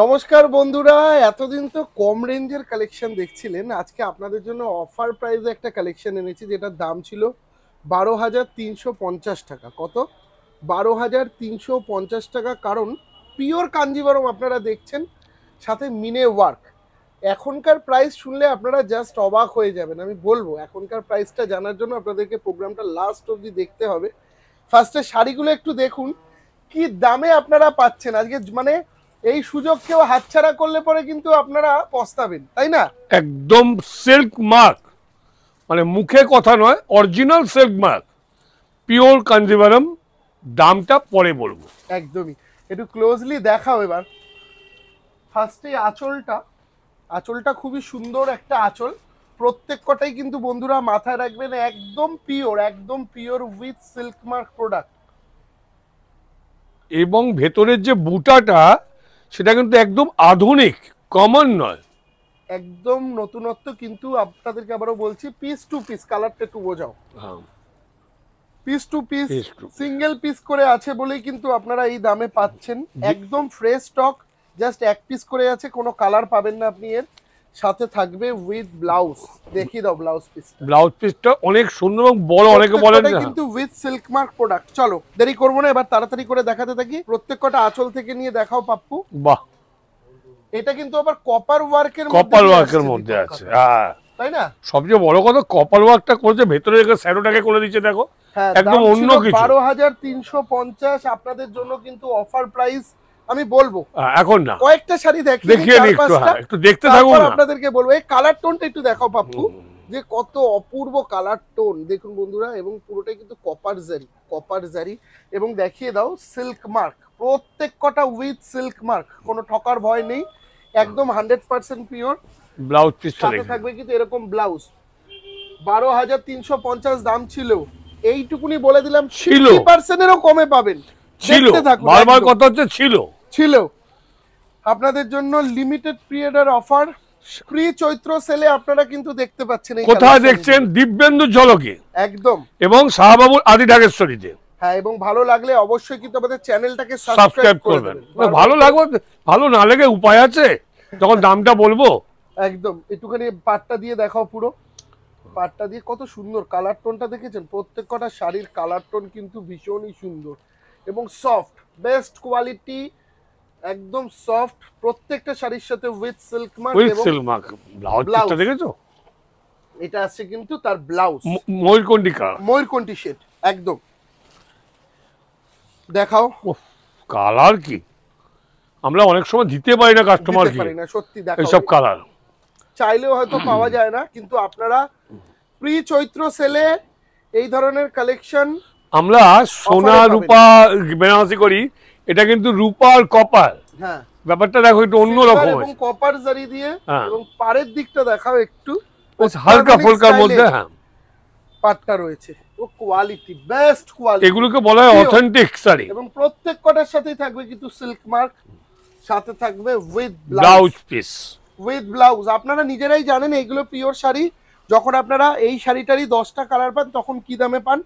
নমস্কার বন্ধুরা এতদিন তো কম রেঞ্জের কালেকশন দেখছিলেন আজকে আপনাদের জন্য অফার প্রাইজে একটা কালেকশন এনেছি যেটার দাম ছিল বারো হাজার তিনশো পঞ্চাশ টাকা কত বারো হাজার তিনশো পঞ্চাশ টাকা কারণ পিওর কাঞ্জিবরম আপনারা দেখছেন সাথে মিনে ওয়ার্ক এখনকার প্রাইস শুনলে আপনারা জাস্ট অবাক হয়ে যাবেন আমি বলবো এখনকার প্রাইসটা জানার জন্য আপনাদেরকে প্রোগ্রামটা লাস্ট অবধি দেখতে হবে ফার্স্টে শাড়িগুলো একটু দেখুন কি দামে আপনারা পাচ্ছেন আজকে মানে এই সুযোগ কেউ হাতছাড়া করলে পরে কিন্তু আপনারা পস্তাবেন তাই না একদম সিল্ক মার্ক মানে মুখে কথা নয় original silk mark pure Kanjivaram দামটা পরে বলবো একদমই একটু ক্লোজলি দেখাও এবার ফার্স্টে আঁচলটা আঁচলটা খুবই সুন্দর একটা আঁচল প্রত্যেক কটাই কিন্তু বন্ধুরা মাথায় রাখবেন একদম পিওর একদম pure with silk mark product এবং ভেতরের যে বুটাটা সেটা কিন্তু একদম আধুনিক কমন নয় একদম নতুনত্ব কিন্তু আপনাদেরকে আবারও বলছি পিস টু পিস কালারটা একটু বোঝাও piece to piece single piece করে আছে বলেই কিন্তু আপনারা এই দামে পাচ্ছেন একদম ফ্রেশ স্টক জাস্ট এক পিস করে আছে কোনো কালার পাবেন না আপনি এর সাথে থাকবে উইথ ব্লাউজ দেখি দাও ব্লাউজ পিস ব্লাউজ পিসটা অনেক সুন্দর এবং বড় অনেকে বলেন না কিন্তু উইথ সিল্ক মার্ক প্রোডাক্ট চলো দেরি করব না এবার তাড়াতাড়ি করে দেখাতে থাকি প্রত্যেকটা আঁচল থেকে নিয়ে দেখাও পাপ্পু বাহ এটা কিন্তু আবার কপার ওয়ার্কের কপার ওয়ার্কের মধ্যে আছে হ্যাঁ তাই না সবচেয়ে বড় কথা কপার ওয়ার্কটা করেছে ভেতরে স্যারোটাকে করে দিচ্ছে দেখো হ্যাঁ, একদম অন্য কিছু বারো হাজার তিনশো পঞ্চাশ আপনাদের জন্য কিন্তু অফার প্রাইস আমি বলবো এখন না কয়েকটা শাড়ি দেখিয়ে হ্যাঁ, একটু দেখতে থাকুন আপনাদেরকে বলবো এই কালার টোনটা একটু দেখাও পাপ্পু যে কত অপূর্ব কালার টোন দেখুন বন্ধুরা এবং পুরোটাই কিন্তু কপার জারি কপার জারি এবং দেখিয়ে দাও সিল্ক মার্ক প্রত্যেক কটা উইথ সিল্ক মার্ক কোনো ঠকার ভয় নেই একদম hundred percent pure blouse piece থাকবে কিন্তু এরকম ব্লাউজ বারো হাজার তিনশো পঞ্চাশ দাম ছিল এইটুকুনি বলে দিলাম সিক্সটি পার্সেন্টেরও কমে পাবেন ছিল বারবার কত হচ্ছে ছিল ছিল আপনাদের জন্য লিমিটেড পিরিয়ডের অফার প্রি চৈত্র সেলে আপনারা কিন্তু দেখতে পাচ্ছেন কোথায় দেখছেন দিব্যেন্দু জলকে একদম এবং শাহবাবুর আদি ঢাকেশ্বরীতে হ্যাঁ এবং ভালো লাগলে অবশ্যই কিন্তু আমাদের চ্যানেলটাকে সাবস্ক্রাইব করবেন ভালো লাগবে ভালো না লাগে উপায় আছে তখন দামটা বলবো একদম একটুখানি পাটটা দিয়ে দেখাও পুরো পাটটা দিয়ে কত সুন্দর কালার টোনটা দেখেছেন প্রত্যেক কটা শাড়ির কালার টোন কিন্তু ভীষণই সুন্দর এবং সফট বেস্ট কোয়ালিটি একদম সফট প্রত্যেকটা শাড়ির সাথে with silk mark with silk mark ব্লাউজটা দেখেছো এটা আছে কিন্তু তার ব্লাউজ ময়ূরকন্ডি কালার ময়ূরকন্ডি শেড একদম দেখাও কালার কি আমরা অনেক সময় দিতে পারি না কাস্টমার কি না সত্যি দেখো সব কালার চাইলেও হয়তো পাওয়া যায় না কিন্তু আপনারা প্রি চৈত্র সেলে এই ধরনের কালেকশন আমরা সোনা রূপা বেনারসি করি এটা কিন্তু রূপার কপার হ্যাঁ। ব্যাপারটা দেখো একটু অন্যরকম কপার জারি দিয়ে হ্যাঁ। এবং দিকটা দেখাও একটু হালকা ফুলকার মধ্যে হ্যাঁ পাটটা রয়েছে বলা হয় অথেন্টিক শাড়ি এবং প্রত্যেক কটার সাথেই থাকবে কিন্তু সিল্ক মার্ক সাথে থাকবে উইথ ব্লাউজ উইথ ব্লাউজ আপনারা নিজেরাই জানেন এইগুলো পিওর শাড়ি যখন আপনারা এই শাড়িটারই দশটা কালার পান তখন কি দামে পান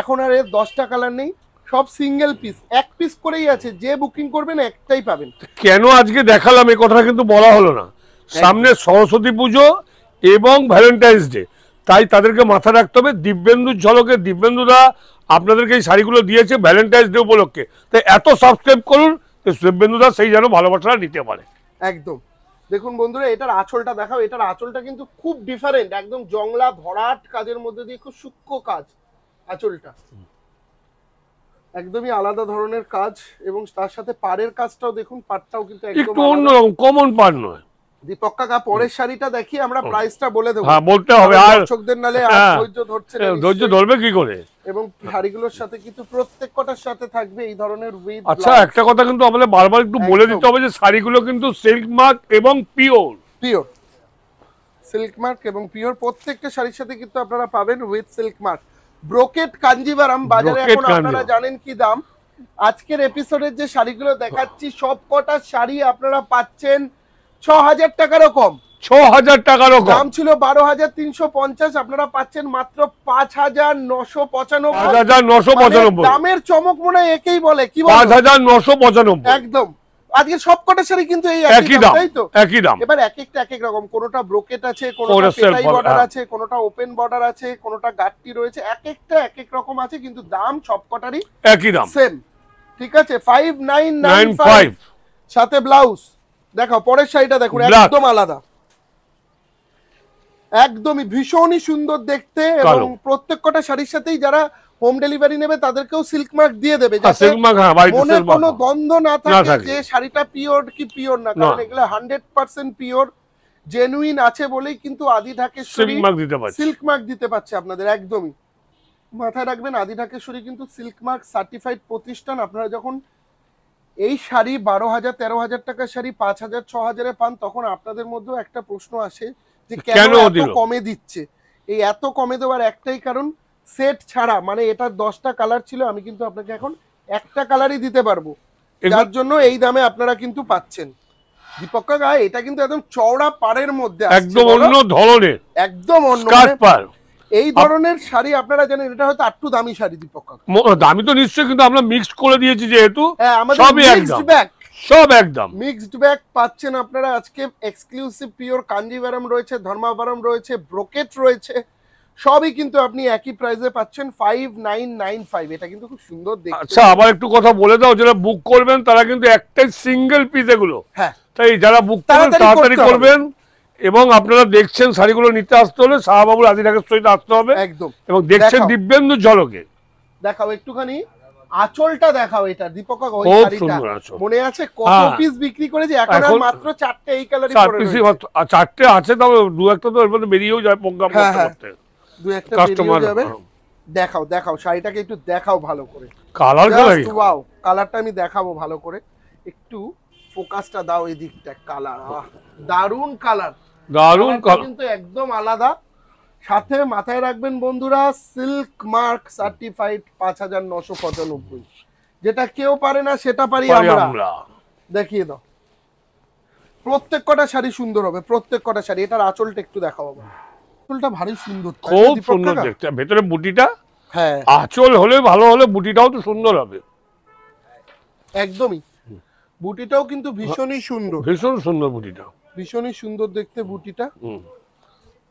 এখন আর এর দশটা কালার নেই সব সিঙ্গেল পিস এক পিস করেই আছে যে বুকিং করবেন একটাই পাবেন কেন আজকে দেখালাম এই কথাটা কিন্তু বলা হলো না সামনে সরস্বতী পুজো এবং ভ্যালেন্টাইন্স ডে তাই তাদেরকে মাথা রাখতে হবে দিব্যেন্দুর ঝলকে দিব্যেন্দুরা আপনাদেরকে এই শাড়িগুলো দিয়েছে ভ্যালেন্টাইন্স ডে উপলক্ষে তাই এত সাবস্ক্রাইব করুন দিব্যেন্দুরা সেই যেন ভালোবাসাটা নিতে পারে একদম দেখুন বন্ধুরা এটার আঁচলটা দেখাও এটার আঁচলটা কিন্তু খুব ডিফারেন্ট একদম জংলা ভরাট কাজের মধ্যে দিয়ে খুব সূক্ষ্ম কাজ আঁচলটা একদমই আলাদা ধরনের কাজ এবং তার সাথে পাড়ের কাজটাও দেখুন পাড়টাও কিন্তু একটু অন্যরকম কমন পাড় নয় দীপক কাকা পরের শাড়িটা দেখি আমরা প্রাইসটা বলে দেবো হ্যাঁ বলতে হবে আর দর্শকদের নালে হ্যাঁ। ধৈর্য ধরছে হ্যাঁ, ধৈর্য ধরবে কি করে এবং শাড়িগুলোর সাথে কিন্তু প্রত্যেক কটার সাথে থাকবে এই ধরনের উইথ আচ্ছা একটা কথা কিন্তু আমাদের বারবার একটু বলে দিতে হবে যে শাড়িগুলো কিন্তু সিল্ক মার্ক এবং পিওর পিওর সিল্ক মার্ক এবং পিওর প্রত্যেকটা শাড়ির সাথে কিন্তু আপনারা পাবেন with silk mark brocade Kanjivaram বাজারে এখন আপনারা জানেন কি দাম আজকের এপিসোডের যে শাড়িগুলো দেখাচ্ছি সব কটা শাড়ি আপনারা পাচ্ছেন ছ হাজার টাকারও কম ছ হাজার টাকারও দাম ছিল বারো হাজার তিনশো পঞ্চাশ আপনারা পাচ্ছেন মাত্র পাঁচ হাজার নশো পঁচানব্বই মানে দামের চমক মনে হয় একেই বলে কি পাঁচ হাজার নশো পঁচানব্বই একদম আজকে সবকটা শাড়ি কিন্তু এই একই দাম তাই তো একই দাম এবার এক একটা এক এক রকম কোনটা ব্রোকেট আছে কোনটা সেলাই বর্ডার আছে কোনটা ওপেন বর্ডার আছে কোনটা গাঁটটি রয়েছে এক একটা এক এক রকম আছে কিন্তু দাম সব কটারই একই দাম সেম ঠিক আছে 5995 সাথে ব্লাউজ দেখো পরের শাড়িটা দেখুন একদম আলাদা একদমই ভীষণই সুন্দর দেখতে এবং প্রত্যেকটা শাড়ির সাথেই যারা হোম ডেলিভারি নেবে তাদেরকেও সিল্ক মার্ক দিয়ে দেবে হ্যাঁ, হ্যাঁ, মনে কোনো গন্ধ না থাকে যে শাড়িটা পিওর কি পিওর না কারণ এগুলো হান্ড্রেড পার্সেন্ট পিওর জেনুইন আছে বলেই কিন্তু আদি ঢাকেশ্বরী সিল্ক মার্ক দিতে পারছে আপনাদের একদমই মাথায় রাখবেন আদি ঢাকেশ্বরী কিন্তু সিল্ক মার্ক সার্টিফাইড প্রতিষ্ঠান আপনারা যখন এই শাড়ি বারো হাজার তেরো হাজার টাকার শাড়ি পাঁচ হাজার ছ হাজারে পান তখন আপনাদের মধ্যেও একটা প্রশ্ন আসে যে কেন কমে দিচ্ছে এই এত কমে দেওয়ার একটাই কারণ সেট ছাড়া মানে এটার দশটা কালার ছিল আমি কিন্তু আপনাকে এখন একটা কালারই দিতে পারবো যার জন্য এই দামে আপনারা কিন্তু পাচ্ছেন দীপকা গায়ে এটা কিন্তু একদম চওড়া পাড়ের মধ্যে একদম অন্য ধরনের একদম অন্য মানে পাড় এই ধরনের শাড়ি আপনারা জানেন এটা হয়তো আটটু দামি শাড়ি দীপক দামি তো নিশ্চয়ই কিন্তু আমরা মিক্সড করে দিয়েছি যেহেতু হ্যাঁ, সবই একদম সব একদম মিক্সড ব্যাগ পাচ্ছেন আপনারা আজকে এক্সক্লুসিভ পিওর কাঞ্জিভারম রয়েছে ধর্মাভারম রয়েছে ব্রোকেট রয়েছে সবই কিন্তু আপনি একই প্রাইসে পাচ্ছেন ফাইভ নাইন নাইন ফাইভ এটা কিন্তু খুব সুন্দর দেখতে আচ্ছা আবার একটু কথা বলে দাও যারা বুক করবেন তারা কিন্তু একটাই সিঙ্গেল পিস এগুলো হ্যাঁ তাই যারা বুক করবেন তাড়াতাড়ি করবেন এবং আপনারা দেখছেন শাড়িগুলো নিতে আসতে হলে শাহবাবুর আদিনাগের সহিত আসতে হবে একদম এবং দেখছেন দিব্যেন্দু ঝলকে দেখাও একটুখানি আঁচলটা দেখাও এটা দীপকা ওই শাড়িটা মনে আছে কত পিস হ্যাঁ। বিক্রি করে যে এখন মাত্র চারটে এই কালারই পড়ে চারটে আছে তবে দু একটা তো এর মধ্যে বেরিয়েও যায় প্রোগ্রাম করতে করতে দু একটা কাস্টমার যাবে হ্যাঁ। দেখাও দেখাও শাড়িটাকে একটু দেখাও ভালো করে কালার ওয়াও কালারটা আমি দেখাবো ভালো করে একটু ফোকাসটা দাও এই দিকটা কালার দারুন কালার দারুন কালার কিন্তু একদম আলাদা সাথে মাথায় রাখবেন বন্ধুরা সিল্ক মার্ক সার্টিফাইড পাঁচ হাজার নশো পঁচানব্বই যেটা কেউ পারে না সেটা পারি আমরা দেখিয়ে দাও প্রত্যেক কটা শাড়ি সুন্দর হবে প্রত্যেক কটা শাড়ি এটার আঁচলটা একটু দেখাবো আঁচলটা ভারী সুন্দর খুব সুন্দর দেখতে ভেতরে বুটিটা হ্যাঁ আঁচল হলে ভালো হলে বুটিটাও তো সুন্দর হবে একদমই বুটিটাও কিন্তু ভীষণই সুন্দর ভীষণ সুন্দর বুটিটা ভীষণই সুন্দর দেখতে বুটিটা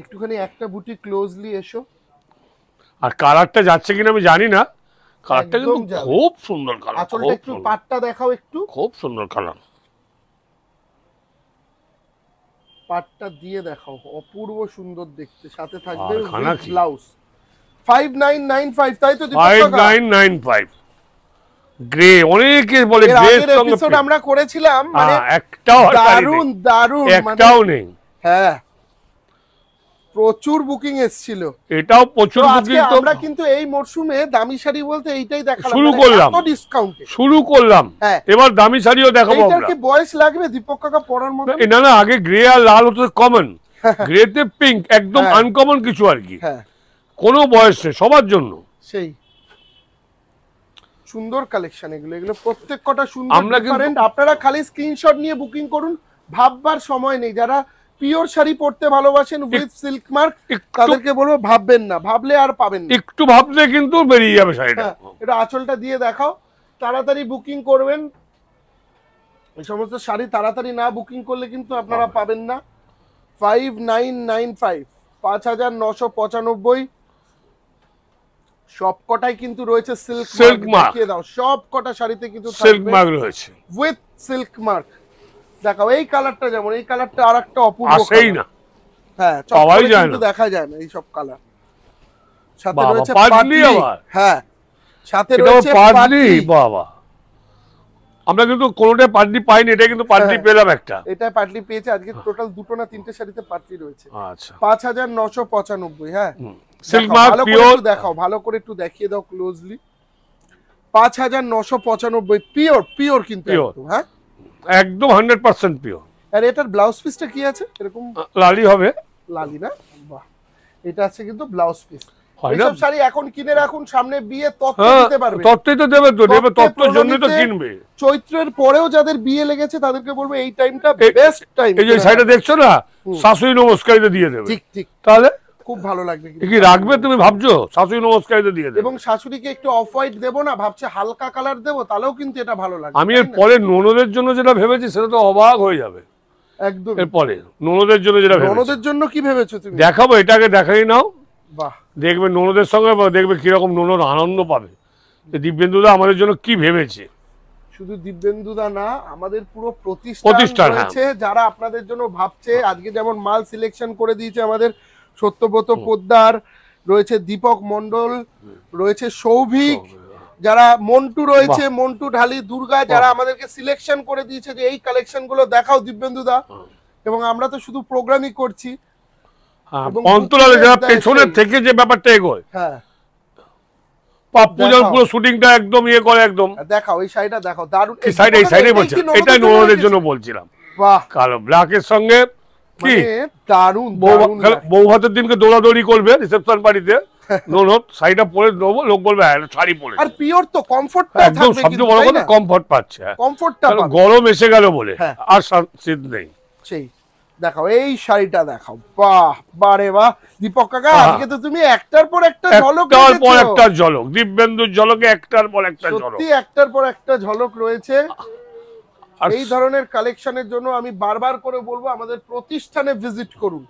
একটুখানি একটা বুটি ক্লোজলি এসো আর কালারটা যাচ্ছে কিনা আমি জানি না কালারটা কিন্তু খুব সুন্দর কালার আঁচলটা একটু পাটটা দেখাও একটু খুব সুন্দর কালার পাটটা দিয়ে দেখাও অপূর্ব সুন্দর দেখতে সাথে থাকবে ব্লাউজ গ্রে অনেকে বলে আমরা করেছিলাম মানে হ্যাঁ, একটাও দারুন দারুন একটাও মানে নেই হ্যাঁ প্রচুর বুকিং এসেছিল এটাও প্রচুর বুকিং তো আমরা কিন্তু এই মরশুমে দামি শাড়ি বলতে এইটাই দেখালাম শুরু মানে করলাম শুরু করলাম হ্যাঁ। এবার দামি শাড়িও দেখাবো আমরা কি বয়স লাগবে দীপক কাকা পরার মতো না না আগে গ্রে আর লাল হতো কমন পিঙ্ক হ্যাঁ। একদম আনকমন হ্যাঁ। কিছু আর কি কোনো বয়স নেই সবার জন্য সেই সুন্দর কালেকশন এগুলো এগুলো প্রত্যেক কটা সুন্দর আপনারা খালি স্ক্রিনশট নিয়ে বুকিং করুন ভাববার সময় নেই যারা পিওর শাড়ি পরতে ভালোবাসেন উইথ সিল্ক মার্ক তাদেরকে বলবো ভাববেন না ভাবলে আর পাবেন না একটু ভাবলে কিন্তু বেরিয়ে যাবে শাড়িটা হ্যাঁ, এটা আঁচলটা দিয়ে দেখাও তাড়াতাড়ি বুকিং করবেন এই সমস্ত শাড়ি তাড়াতাড়ি না বুকিং করলে কিন্তু আপনারা পাবেন না ফাইভ নাইন নাইন ফাইভ পাঁচ হাজার নশো পঁচানব্বই সবকটাই কিন্তু রয়েছে সিল্ক সিল্ক দিয়ে দাও সবকটা শাড়িতে কিন্তু সিল্ক মার্ক রয়েছে উইথ সিল্ক মার্ক দেখাও এই কালারটা যেমন এই কালারটা আর একটা অপূর্ব আসেই না হ্যাঁ পাওয়াই যায় না দেখা যায় না এই সব কালার সাথে রয়েছে পাটলি হ্যাঁ সাথে রয়েছে পাটলি বাবা আমরা কিন্তু কোনোটাই পাটলি পাইনি এটা কিন্তু পাটলি হ্যাঁ। পেলাম একটা এটা পাটলি পেয়েছে আজকে টোটাল দুটো না তিনটে শাড়িতে পাটলি রয়েছে আচ্ছা পাঁচ হাজার নশো পঁচানব্বই হ্যাঁ দেখাও ভালো করে একটু দেখিয়ে দাও ক্লোজলি পাঁচ হাজার নশো পঁচানব্বই পিওর পিওর কিন্তু হ্যাঁ একদম হান্ড্রেড পার্সেন্ট পিওর আর এটার ব্লাউজ পিসটা কি আছে এরকম লালি হবে লালি না বাহ এটা আছে কিন্তু ব্লাউজ পিস এইসব শাড়ি এখন কিনে রাখুন সামনে বিয়ে তত্ত্ব হ্যাঁ, দিতে পারবে তত্ত্বই তো দেবে তো দেবে জন্য তো কিনবে চৈত্রের পরেও যাদের বিয়ে লেগেছে তাদেরকে বলবো এই টাইমটা বেস্ট টাইম এই যে শাড়িটা দেখছো না শাশুড়ি নমস্কার দিয়ে দেবে ঠিক ঠিক তাহলে খুব ভালো লাগবে কি রাখবে তুমি ভাবছো শাশুড়ি নমস্কার দিয়ে এবং শাশুড়িকে একটু অফ হোয়াইট দেবো না ভাবছে হালকা কালার দেবো তাহলেও কিন্তু এটা ভালো লাগবে আমি এর পরে ননদের জন্য যেটা ভেবেছি সেটা তো অবাক হয়ে যাবে একদম এরপরে ননদের জন্য যেটা জন্য কি ভেবেছো তুমি দেখাবো দেখাই নাও বাহ দেখবে ননদের সঙ্গে দেখবে ননদ আনন্দ পাবে আমাদের জন্য কি ভেবেছে শুধু দিব্যেন্দুদা না আমাদের পুরো প্রতিষ্ঠান হ্যাঁ। যারা আপনাদের জন্য ভাবছে আজকে যেমন মাল সিলেকশন করে দিয়েছে আমাদের সত্যব্রত পোদ্দার রয়েছে দীপক মন্ডল রয়েছে সৌভিক হ্যাঁ। যারা মন্টু রয়েছে মন্টু ঢালি দুর্গা যারা আমাদেরকে সিলেকশন করে দিয়েছে যে এই কালেকশন গুলো দেখাও দিব্যেন্দু দা এবং আমরা তো শুধু প্রোগ্রামই করছি হ্যাঁ, অন্তরালে যারা পেছনে থেকে যে ব্যাপারটা এগোয় হ্যাঁ পাপ্পু যখন পুরো শুটিংটা একদম ইয়ে করে একদম হ্যাঁ, দেখাও এই সাইডটা দেখাও দারুন এই সাইড এই সাইডে বলছিলাম এটা নোদের জন্য বলছিলাম বাহ কালো ব্ল্যাকের সঙ্গে কি মানে দারুন বউ দিনকে দৌড়াদৌড়ি করবে রিসেপশন বাড়িতে হ্যাঁ, হ্যাঁ, হ্যাঁ। এই শাড়িটা দেখাও বারে আজকে তো তুমি একটার পর একটা ঝলক পর একটা ঝলক দীপবেন্দুর ঝলকে একটার পর একটা ঝলক একটার পর একটা ঝলক রয়েছে এই ধরনের কালেকশনের জন্য আমি বারবার করে বলবো আমাদের প্রতিষ্ঠানে ভিজিট করুন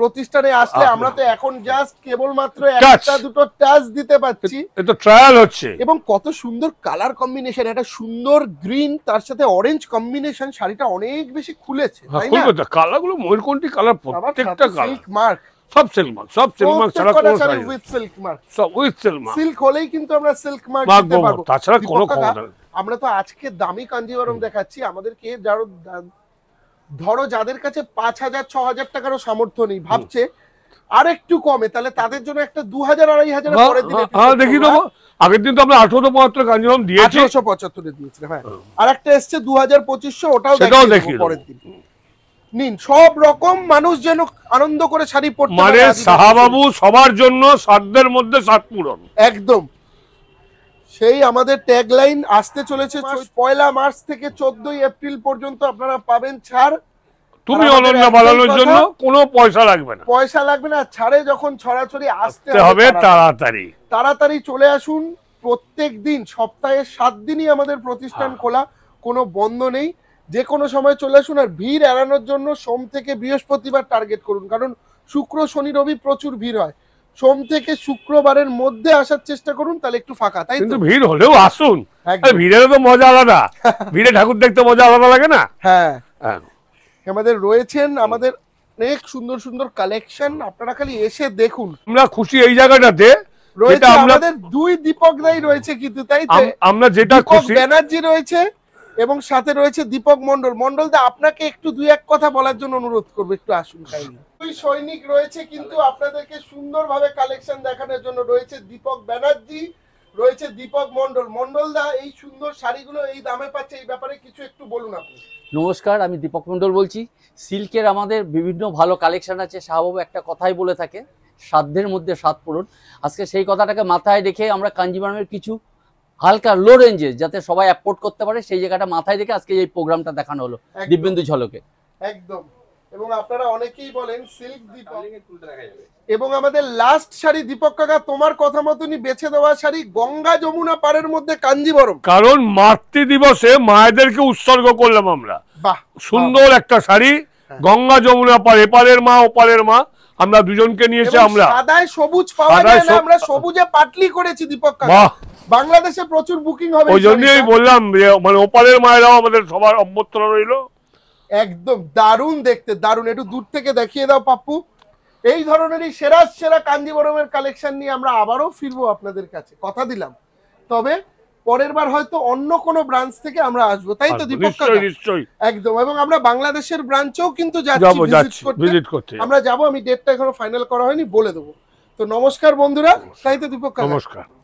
প্রতিষ্ঠানে আসলে আমরা তো এখন জাস্ট কেবলমাত্র একটা দুটো টাচ দিতে পারছি এটা ট্রায়াল হচ্ছে এবং কত সুন্দর কালার কম্বিনেশন একটা সুন্দর গ্রিন তার সাথে অরেঞ্জ কম্বিনেশন শাড়িটা অনেক বেশি খুলেছে হ্যাঁ, তাই না কালারগুলো ময়ূরকণ্ঠী কালার প্রত্যেকটা কালার সিল্ক মার্ক সব সিল্ক মার্ক সব সিল্ক মার্ক ছাড়া কোনো শাড়ি উইথ সিল্ক মার্ক সব উইথ সিল্ক মার্ক সিল্ক হলেই কিন্তু আমরা সিল্ক মার্ক দিতে পারবো তাছাড়া কোনো ক্ষমতা আমরা তো আজকে দামি কাঞ্জিবরম দেখাচ্ছি আমাদেরকে যারো ধরো যাদের কাছে পাঁচ হাজার ছ হাজার টাকারও সামর্থ্য নেই ভাবছে আর একটু কমে তাহলে তাদের জন্য একটা দু হাজার আড়াই হাজার হ্যাঁ, হ্যাঁ, হ্যাঁ, দেখি দেবো আগের দিন তো আমরা আঠারোশো পঁচাত্তর কাঞ্জিবরম দিয়েছি আঠারোশো পঁচাত্তরে দিয়েছিলাম হ্যাঁ আর একটা এসছে দু হাজার পঁচিশশো ওটাও দেখি পরের দিন নিন সব রকম মানুষ যেন আনন্দ করে শাড়ি পরতে মানে সাহাবাবু সবার জন্য সাধ্যের মধ্যে সাত পূরণ একদম সেই আমাদের ট্যাগলাইন আসতে চলেছে পয়লা মার্চ থেকে চোদ্দই এপ্রিল পর্যন্ত আপনারা পাবেন ছাড় তুমি অনন্য বানানোর জন্য কোনো পয়সা লাগবে না পয়সা লাগবে না ছাড়ে যখন ছড়াছড়ি আসতে হবে তাড়াতাড়ি তাড়াতাড়ি চলে আসুন প্রত্যেক দিন সপ্তাহে সাত দিনই আমাদের প্রতিষ্ঠান হ্যাঁ। খোলা কোনো বন্ধ নেই যে কোনো সময় চলে আসুন আর ভিড় এড়ানোর জন্য সোম থেকে বৃহস্পতিবার টার্গেট করুন কারণ শুক্র শনি রবি প্রচুর ভিড় হয় সোম থেকে শুক্রবারের মধ্যে আসার চেষ্টা করুন তাহলে একটু ফাঁকা তাই কিন্তু ভিড় হলেও আসুন ভিড়ের তো মজা আলাদা ভিড়ে ঠাকুর দেখতে মজা আলাদা লাগে না হ্যাঁ, হ্যাঁ। আমাদের রয়েছেন আমাদের অনেক সুন্দর সুন্দর কালেকশন আপনারা খালি এসে দেখুন আমরা খুশি এই জায়গাটাতে রয়েছে আমাদের দুই দীপক দাই রয়েছে কিন্তু তাই আমরা যেটা খুশি ব্যানার্জি রয়েছে এবং সাথে রয়েছে দীপক মন্ডল মন্ডল দা আপনাকে একটু দুই এক কথা বলার জন্য অনুরোধ করবো একটু আসুন দুই সৈনিক রয়েছে কিন্তু আপনাদেরকে সুন্দরভাবে কালেকশন দেখানোর জন্য রয়েছে দীপক ব্যানার্জি রয়েছে দীপক মন্ডল মন্ডল দা এই সুন্দর শাড়িগুলো এই দামে পাচ্ছে এই ব্যাপারে কিছু একটু বলুন আপনি নমস্কার আমি দীপক মন্ডল বলছি সিল্কের আমাদের বিভিন্ন ভালো কালেকশন আছে শাহবাবু একটা কথাই বলে থাকে সাধ্যের মধ্যে সাত পূরণ আজকে সেই কথাটাকে মাথায় রেখে আমরা কাঞ্জিবারমের কিছু হালকা লো রেঞ্জে যাতে সবাই অ্যাপোর্ট করতে পারে সেই জায়গাটা মাথায় রেখে আজকে এই প্রোগ্রামটা দেখানো হলো দিব্যেন্দু ঝলকে একদম এবং আপনারা অনেকেই বলেন সিল্ক দীপক এবং আমাদের লাস্ট শাড়ি দীপক কাকা তোমার কথা মতনই বেছে দেওয়া শাড়ি গঙ্গা যমুনা পারের মধ্যে কাঞ্জিবরম কারণ মাতৃ দিবসে মায়েদেরকে উৎসর্গ করলাম আমরা সুন্দর একটা শাড়ি হ্যাঁ। গঙ্গা যমুনা পার এপারের মা ওপারের মা আমরা দুজনকে নিয়েছি আমরা সাদায় সবুজ পাওয়া যায় না আমরা সবুজে পাটলি করেছি দীপক কাকা বাংলাদেশে প্রচুর বুকিং হবে ওই জন্যই বললাম মানে ওপারের মায়েরাও আমাদের সবার অভ্যর্থ রইল একদম দারুণ দেখতে দারুণ একটু দূর থেকে দেখিয়ে দাও পাপ্পু এই ধরনেরই সেরা সেরা কাঞ্জিবরমের কালেকশন নিয়ে আমরা আবারও ফিরবো আপনাদের কাছে কথা দিলাম তবে পরের বার হয়তো অন্য কোনো ব্রাঞ্চ থেকে আমরা আসবো তাই তো দীপক একদম এবং আমরা বাংলাদেশের ব্রাঞ্চেও কিন্তু আমরা যাব আমি ডেটটা এখনো ফাইনাল করা হয়নি বলে দেবো তো নমস্কার বন্ধুরা তাই তো দীপক নমস্কার